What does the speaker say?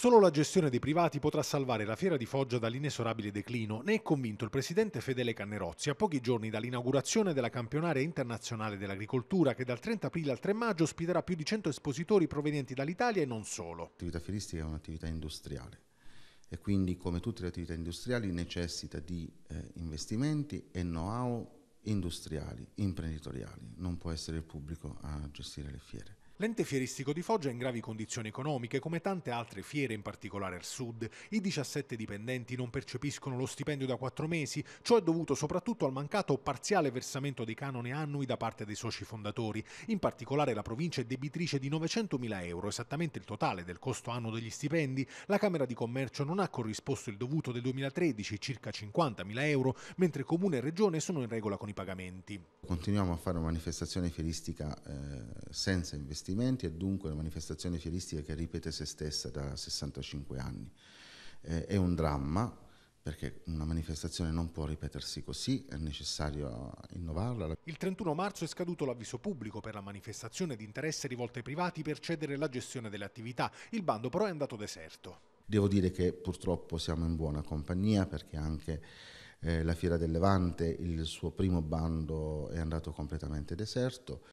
Solo la gestione dei privati potrà salvare la fiera di Foggia dall'inesorabile declino, ne è convinto il presidente Fedele Cannerozzi a pochi giorni dall'inaugurazione della campionaria internazionale dell'agricoltura che dal 30 aprile al 3 maggio ospiterà più di 100 espositori provenienti dall'Italia e non solo. L'attività fieristica è un'attività industriale e quindi come tutte le attività industriali necessita di eh, investimenti e know-how industriali, imprenditoriali, non può essere il pubblico a gestire le fiere. L'ente fieristico di Foggia è in gravi condizioni economiche, come tante altre fiere, in particolare al sud. I 17 dipendenti non percepiscono lo stipendio da quattro mesi, ciò è dovuto soprattutto al mancato o parziale versamento dei canoni annui da parte dei soci fondatori. In particolare la provincia è debitrice di 900.000 euro, esattamente il totale del costo annuo degli stipendi. La Camera di Commercio non ha corrisposto il dovuto del 2013, circa 50.000 euro, mentre Comune e Regione sono in regola con i pagamenti. Continuiamo a fare una manifestazione fieristica eh, senza investimenti investimenti e dunque una manifestazione fieristica che ripete se stessa da 65 anni. Eh, è un dramma perché una manifestazione non può ripetersi così, è necessario innovarla. Il 31 marzo è scaduto l'avviso pubblico per la manifestazione di interesse rivolta ai privati per cedere la gestione delle attività, il bando però è andato deserto. Devo dire che purtroppo siamo in buona compagnia perché anche eh, la Fiera del Levante, il suo primo bando è andato completamente deserto.